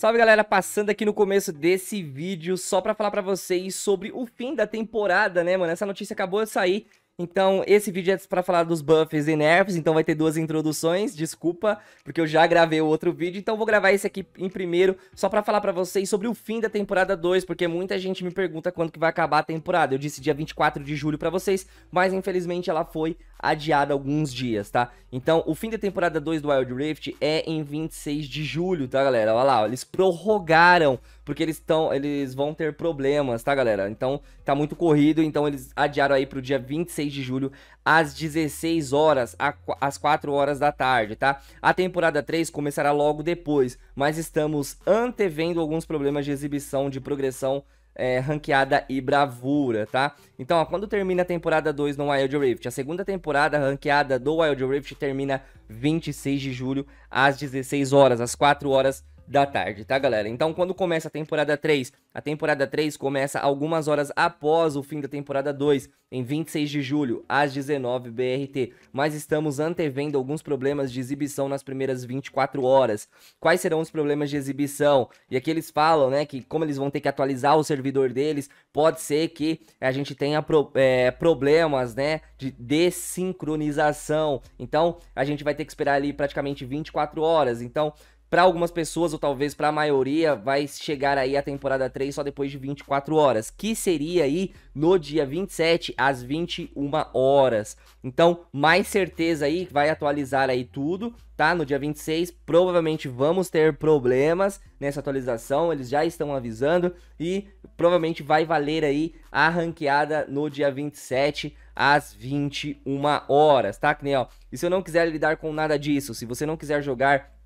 Salve galera, passando aqui no começo desse vídeo só para falar para vocês sobre o fim da temporada, né, mano? Essa notícia acabou de sair. Então, esse vídeo é para falar dos buffs e nerfs, então vai ter duas introduções, desculpa, porque eu já gravei o outro vídeo, então vou gravar esse aqui em primeiro, só para falar para vocês sobre o fim da temporada 2, porque muita gente me pergunta quando que vai acabar a temporada. Eu disse dia 24 de julho para vocês, mas infelizmente ela foi adiada alguns dias, tá? Então, o fim da temporada 2 do Wild Rift é em 26 de julho, tá, galera? Olha lá, ó, eles prorrogaram, porque eles estão, eles vão ter problemas, tá, galera? Então, tá muito corrido, então eles adiaram aí pro dia 26 de julho às 16 horas, às 4 horas da tarde, tá? A temporada 3 começará logo depois, mas estamos antevendo alguns problemas de exibição, de progressão é, ranqueada e bravura, tá? Então, ó, quando termina a temporada 2 no Wild Rift, a segunda temporada ranqueada do Wild Rift termina 26 de julho às 16 horas, às 4 horas da tarde, tá, galera? Então, quando começa a temporada 3, a temporada 3 começa algumas horas após o fim da temporada 2, em 26 de julho, às 19 BRT, mas estamos antevendo alguns problemas de exibição nas primeiras 24 horas. Quais serão os problemas de exibição? E aqui eles falam, né, que como eles vão ter que atualizar o servidor deles, pode ser que a gente tenha pro, é, problemas, né, de desincronização. Então, a gente vai ter que esperar ali praticamente 24 horas. Então, para algumas pessoas, ou talvez para a maioria, vai chegar aí a temporada 3 só depois de 24 horas, que seria aí no dia 27 às 21 horas. Então, mais certeza aí, vai atualizar aí tudo, tá? No dia 26, provavelmente vamos ter problemas nessa atualização, eles já estão avisando e provavelmente vai valer aí a ranqueada no dia 27 às 21 horas, tá, Kneel E se eu não quiser lidar com nada disso, se você não quiser jogar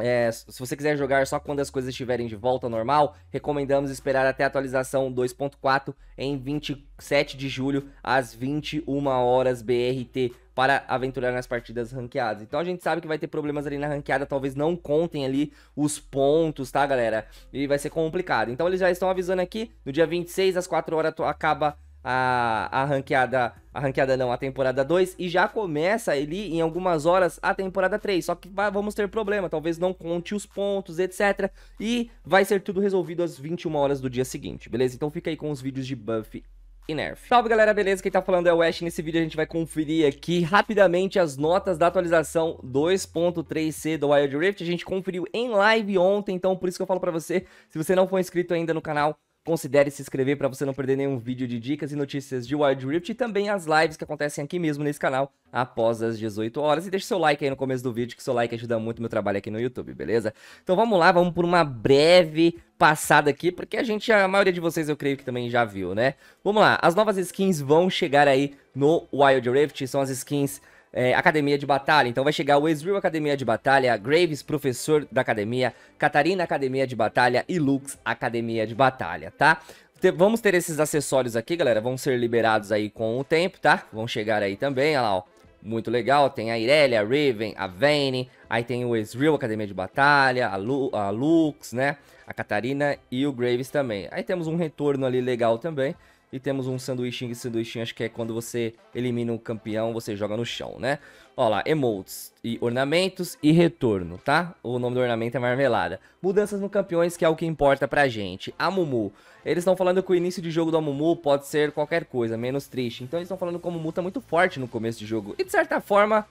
é, se você quiser jogar só quando as coisas estiverem de volta ao normal, recomendamos esperar até a atualização 2.4 em 27 de julho, às 21 horas BRT, para aventurar nas partidas ranqueadas. Então a gente sabe que vai ter problemas ali na ranqueada, talvez não contem ali os pontos, tá, galera? E vai ser complicado. Então eles já estão avisando aqui, no dia 26, às 4 horas, acaba a, a ranqueada. A ranqueada não, a temporada 2. E já começa ali, em algumas horas, a temporada 3. Só que vamos ter problema. Talvez não conte os pontos, etc. E vai ser tudo resolvido às 21 horas do dia seguinte, beleza? Então fica aí com os vídeos de buff e Nerf. Salve galera, beleza? Quem tá falando é o Ash. Nesse vídeo a gente vai conferir aqui rapidamente as notas da atualização 2.3c do Wild Rift. A gente conferiu em live ontem, então por isso que eu falo pra você, se você não for inscrito ainda no canal, Considere se inscrever para você não perder nenhum vídeo de dicas e notícias de Wild Rift e também as lives que acontecem aqui mesmo nesse canal após as 18 horas. E deixe seu like aí no começo do vídeo, que seu like ajuda muito meu trabalho aqui no YouTube, beleza? Então vamos lá, vamos por uma breve passada aqui, porque a gente, a maioria de vocês eu creio que também já viu, né? Vamos lá, as novas skins vão chegar aí no Wild Rift, são as skins é, Academia de Batalha. Então vai chegar o Ezreal Academia de Batalha, Graves, professor da academia, Catarina Academia de Batalha e Lux Academia de Batalha, tá? Vamos ter esses acessórios aqui, galera, vão ser liberados aí com o tempo, tá? Vão chegar aí também, olha lá, ó. Muito legal, tem a Irelia, a Raven, a Vayne, aí tem o Ezreal Academia de Batalha, a, Lu, a Lux, né? A Catarina e o Graves também. Aí temos um retorno ali legal também, e temos um e sanduíche acho que é quando você elimina um campeão, você joga no chão, né? Ó lá, emotes e ornamentos e retorno, tá? O nome do ornamento é marmelada. Mudanças no campeões, que é o que importa pra gente. A Mumu. Eles estão falando que o início de jogo do Amumu pode ser qualquer coisa, menos triste. Então eles estão falando que o Amumu tá muito forte no começo de jogo. E de certa forma,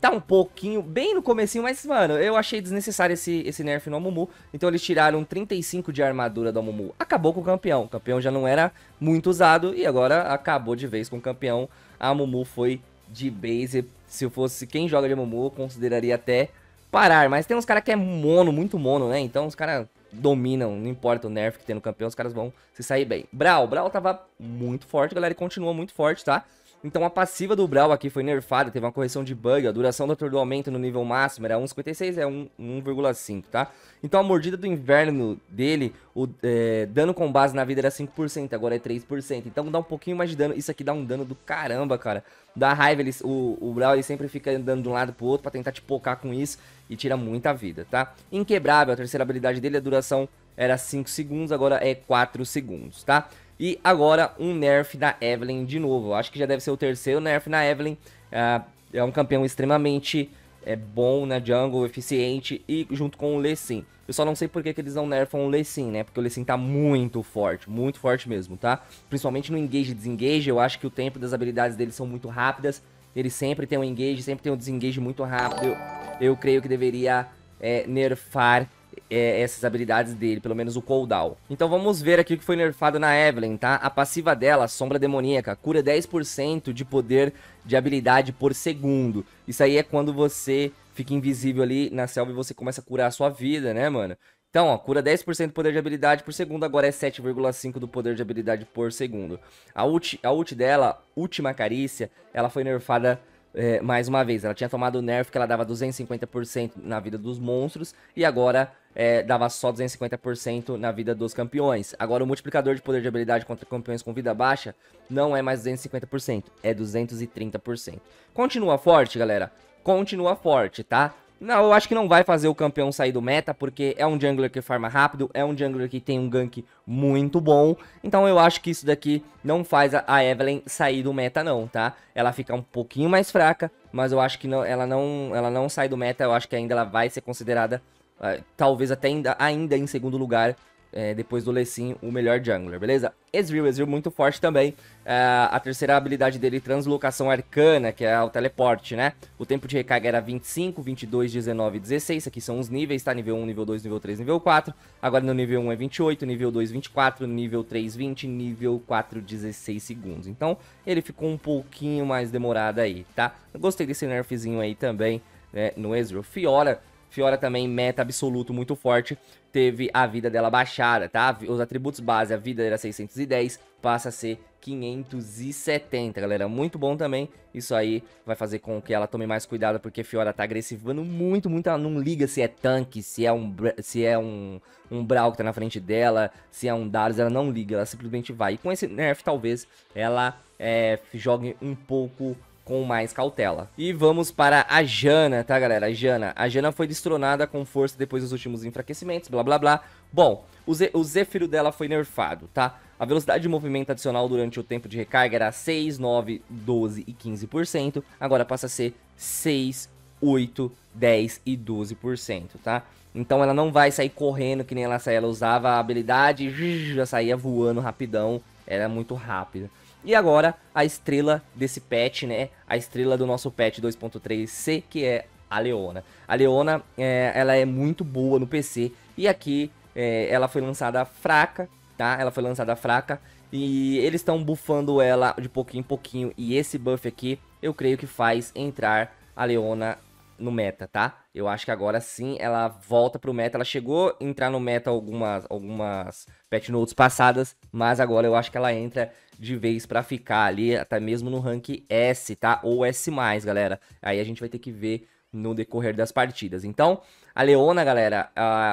Tá um pouquinho, bem no comecinho, mas, mano, eu achei desnecessário esse, esse nerf no Amumu. Então eles tiraram 35 de armadura do Amumu. Acabou com o campeão. O campeão já não era muito usado e agora acabou de vez com o campeão. A Amumu foi de base. Se fosse quem joga de Amumu, eu consideraria até parar. Mas tem uns caras que é mono, muito mono, né? Então os caras dominam, não importa o nerf que tem no campeão, os caras vão se sair bem. Brawl, Brawl tava muito forte, galera, e continua muito forte, tá? Então a passiva do Brawl aqui foi nerfada, teve uma correção de bug, a duração do atordoamento no nível máximo era 1,56, é 1,5, tá? Então a mordida do inverno dele, o é, dano com base na vida era 5%, agora é 3%, então dá um pouquinho mais de dano, isso aqui dá um dano do caramba, cara. Dá raiva, ele, o, o Brawl ele sempre fica andando de um lado pro outro pra tentar te pocar com isso e tira muita vida, tá? Inquebrável, a terceira habilidade dele, a duração era 5 segundos, agora é 4 segundos, tá? E agora um nerf da Evelyn de novo. Acho que já deve ser o terceiro nerf na Evelyn. Ah, é um campeão extremamente é, bom na jungle, eficiente e junto com o Lessin. Eu só não sei por que, que eles não nerfam o Lessin, né? Porque o Lessin tá muito forte, muito forte mesmo, tá? Principalmente no engage e desengage, eu acho que o tempo das habilidades dele são muito rápidas. Ele sempre tem um engage, sempre tem um desengage muito rápido. Eu, eu creio que deveria é, nerfar é, essas habilidades dele, pelo menos o cooldown. Então vamos ver aqui o que foi nerfado na Evelyn, tá? A passiva dela, Sombra Demoníaca, cura 10% de poder de habilidade por segundo. Isso aí é quando você fica invisível ali na selva e você começa a curar a sua vida, né, mano? Então, ó, cura 10% do poder de habilidade por segundo, agora é 7,5% do poder de habilidade por segundo. A ult, a ult dela, Última Carícia, ela foi nerfada é, mais uma vez, ela tinha tomado o nerf que ela dava 250% na vida dos monstros e agora é, dava só 250% na vida dos campeões. Agora o multiplicador de poder de habilidade contra campeões com vida baixa não é mais 250%, é 230%. Continua forte, galera. Continua forte, tá? Não, eu acho que não vai fazer o campeão sair do meta, porque é um jungler que farma rápido, é um jungler que tem um gank muito bom. Então eu acho que isso daqui não faz a Evelyn sair do meta não, tá? Ela fica um pouquinho mais fraca, mas eu acho que não, ela, não, ela não sai do meta. Eu acho que ainda ela vai ser considerada, uh, talvez até ainda, ainda em segundo lugar é, depois do Lecim, o melhor jungler, beleza? Ezreal, Ezreal muito forte também. É, a terceira habilidade dele, Translocação Arcana, que é o teleporte, né? O tempo de recarga era 25, 22, 19 16. Aqui são os níveis, tá? Nível 1, nível 2, nível 3, nível 4. Agora no nível 1 é 28, nível 2, 24, nível 3, 20, nível 4, 16 segundos. Então, ele ficou um pouquinho mais demorado aí, tá? gostei desse nerfzinho aí também, né? No Ezreal. Fiora Fiora também, meta absoluto muito forte, teve a vida dela baixada, tá? Os atributos base, a vida era 610, passa a ser 570, galera. Muito bom também. Isso aí vai fazer com que ela tome mais cuidado, porque Fiora tá agressivando muito, muito. Ela não liga se é tanque, se é um se é um, um Brawl que tá na frente dela, se é um Darius, ela não liga, ela simplesmente vai. E com esse nerf, talvez, ela é, jogue um pouco com mais cautela. E vamos para a Jana, tá, galera? A Jana. A Jana foi destronada com força depois dos últimos enfraquecimentos, blá blá blá. Bom, o, Zé, o dela foi nerfado, tá? A velocidade de movimento adicional durante o tempo de recarga era 6, 9, 12 e 15%. Agora passa a ser 6, 8, 10 e 12%, tá? Então ela não vai sair correndo que nem ela saía. Ela usava a habilidade, já saía voando rapidão. Era muito rápida. E agora a estrela desse patch, né? A estrela do nosso patch 2.3C, que é a Leona. A Leona, é, ela é muito boa no PC e aqui é, ela foi lançada fraca, tá? Ela foi lançada fraca e eles estão bufando ela de pouquinho em pouquinho e esse buff aqui eu creio que faz entrar a Leona no meta, tá? Eu acho que agora sim ela volta pro meta. Ela chegou a entrar no meta algumas, algumas patch notes passadas, mas agora eu acho que ela entra de vez para ficar ali, até mesmo no rank S, tá? Ou S+, galera. Aí a gente vai ter que ver no decorrer das partidas. Então, a Leona, galera,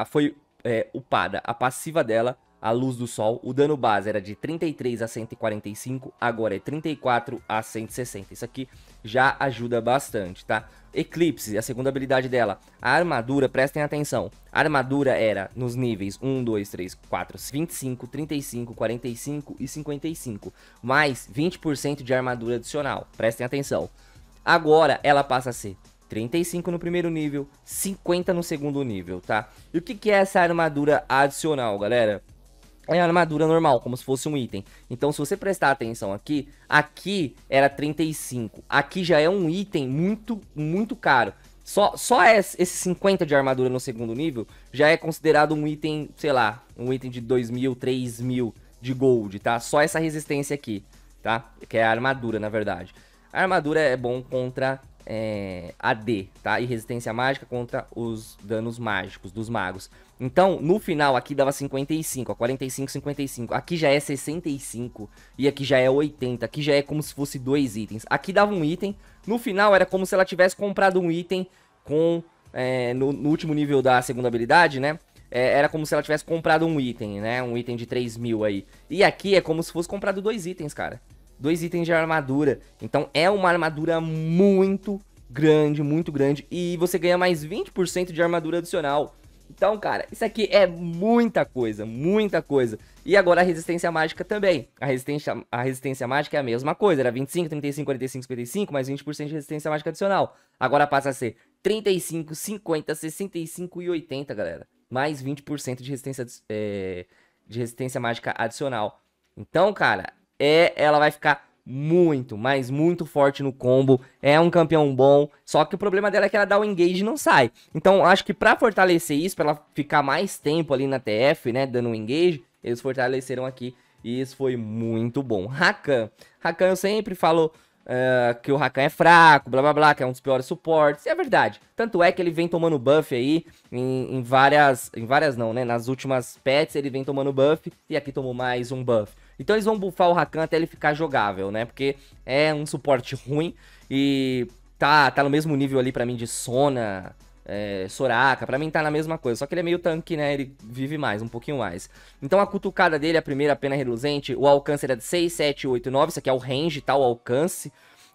foi é, upada. A passiva dela a luz do sol, o dano base era de 33 a 145, agora é 34 a 160. Isso aqui já ajuda bastante, tá? Eclipse, a segunda habilidade dela. A armadura, prestem atenção. A armadura era nos níveis 1, 2, 3, 4, 25, 35, 45 e 55. Mais 20% de armadura adicional. Prestem atenção. Agora ela passa a ser 35 no primeiro nível, 50 no segundo nível, tá? E o que, que é essa armadura adicional, galera? é armadura normal, como se fosse um item. Então, se você prestar atenção aqui, aqui era 35. Aqui já é um item muito, muito caro. Só, só esse 50 de armadura no segundo nível já é considerado um item, sei lá, um item de 2 mil, 3 mil de gold, tá? Só essa resistência aqui, tá? Que é a armadura, na verdade. A armadura é bom contra é, eh, AD, tá? E resistência mágica contra os danos mágicos dos magos. Então, no final aqui dava 55, ó, 45, 55. Aqui já é 65 e aqui já é 80. Aqui já é como se fosse dois itens. Aqui dava um item. No final era como se ela tivesse comprado um item com é, no, no, último nível da segunda habilidade, né? É, era como se ela tivesse comprado um item, né? Um item de 3 mil aí. E aqui é como se fosse comprado dois itens, cara. Dois itens de armadura. Então é uma armadura muito grande, muito grande. E você ganha mais 20% de armadura adicional. Então, cara, isso aqui é muita coisa, muita coisa. E agora a resistência mágica também. A resistência, a resistência mágica é a mesma coisa, era 25, 35, 45, 55, mais 20% de resistência mágica adicional. Agora passa a ser 35, 50, 65 e 80, galera. Mais 20% de resistência, é, de resistência mágica adicional. Então, cara, é, ela vai ficar muito, mas muito forte no combo. É um campeão bom. Só que o problema dela é que ela dá o engage e não sai. Então, acho que para fortalecer isso, para ela ficar mais tempo ali na TF, né? Dando o engage, eles fortaleceram aqui. E isso foi muito bom. Rakan. Rakan eu sempre falo. Uh, que o Rakan é fraco, blá blá blá, que é um dos piores suportes, e é verdade. Tanto é que ele vem tomando buff aí em, em várias. Em várias não, né? Nas últimas pets ele vem tomando buff e aqui tomou mais um buff. Então eles vão bufar o Rakan até ele ficar jogável, né? Porque é um suporte ruim e tá, tá no mesmo nível ali para mim de Sona, é, Soraka, para mim tá na mesma coisa, só que ele é meio tanque, né? Ele vive mais, um pouquinho mais. Então a cutucada dele, a primeira pena reluzente, o alcance era de 6, 7, 8, 9, isso aqui é o range, tá? O alcance.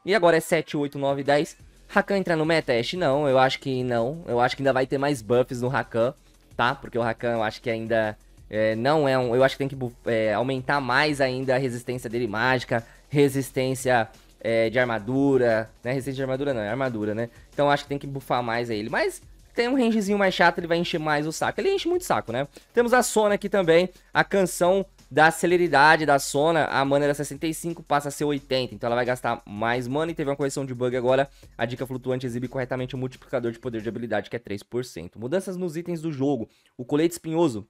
E agora é 7, 8, 9, 10. Rakan entra no meta Ash? Não, eu acho que não. Eu acho que ainda vai ter mais buffs no Rakan, tá? Porque o Rakan eu acho que ainda é, não é um. Eu acho que tem que é, aumentar mais ainda a resistência dele mágica, resistência é, de armadura. Né? Resistência de armadura não, é armadura, né? Então acho que tem que bufar mais a ele. Mas tem um rangezinho mais chato, ele vai encher mais o saco. Ele enche muito saco, né? Temos a Sona aqui também, a canção da celeridade da Sona, a mana era 65, passa a ser 80, então ela vai gastar mais mana e teve uma correção de bug agora. A dica flutuante exibe corretamente o multiplicador de poder de habilidade, que é 3%. Mudanças nos itens do jogo. O colete espinhoso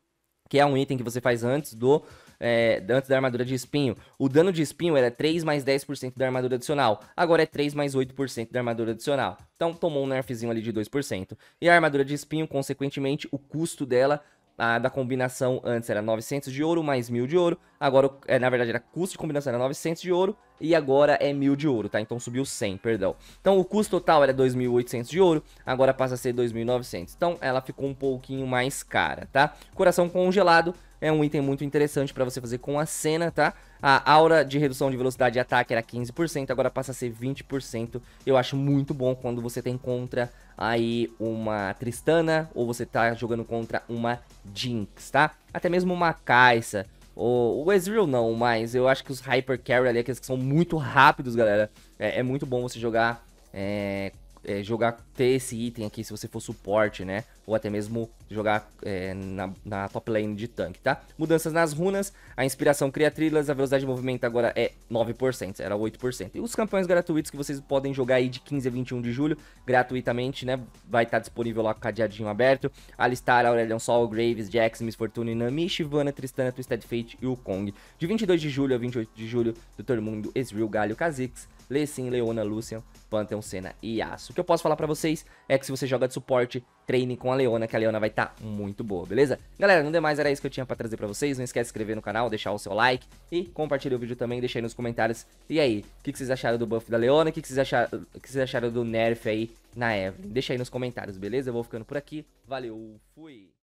que é um item que você faz antes do é, antes da armadura de espinho. O dano de espinho era é 3 mais 10% da armadura adicional. Agora é 3 mais 8% da armadura adicional. Então tomou um nerfzinho ali de 2%. E a armadura de espinho, consequentemente, o custo dela, a, da combinação antes era 900 de ouro mais 1000 de ouro. Agora, é, na verdade, era custo de combinação era 900 de ouro e agora é 1000 de ouro, tá? Então subiu 100, perdão. Então o custo total era 2800 de ouro, agora passa a ser 2900. Então ela ficou um pouquinho mais cara, tá? Coração congelado é um item muito interessante para você fazer com a cena, tá? A aura de redução de velocidade de ataque era 15%, agora passa a ser 20%. Eu acho muito bom quando você tem contra aí uma Tristana ou você tá jogando contra uma Jinx, tá? Até mesmo uma Caixa o, o Ezreal não, mas eu acho que os Hyper Carry ali, aqueles que são muito rápidos, galera, é, é muito bom você jogar é, é, jogar, ter esse item aqui se você for suporte, né? Ou até mesmo jogar é, na, na, top lane de tanque, tá? Mudanças nas runas, a inspiração cria trilhas, a velocidade de movimento agora é 9%, era 8%. E os campeões gratuitos que vocês podem jogar aí de 15 a 21 de julho, gratuitamente, né? Vai estar tá disponível lá com o cadeadinho aberto. Alistar, Aurelion Sol, Graves, Jax, Miss Fortuna, Nami, Shivana, Tristana, Twisted Fate e o Kong. De 22 de julho a 28 de julho, Dr. Mundo, Ezreal, Galho, Kha'Zix, Lecim, Leona, Lucian, Pantheon, Senna e Aço. O que eu posso falar pra vocês é que se você joga de suporte, treine com a Leona, que a Leona vai estar tá muito boa, beleza? Galera, não demais, era isso que eu tinha pra trazer pra vocês. Não esquece de se inscrever no canal, deixar o seu like e compartilhar o vídeo também, deixa aí nos comentários. E aí, o que, que, vocês acharam do buff da Leona? O que, que, vocês acharam, que vocês acharam do nerf aí na Evelyn? Deixa aí nos comentários, beleza? Eu vou ficando por aqui. Valeu, fui!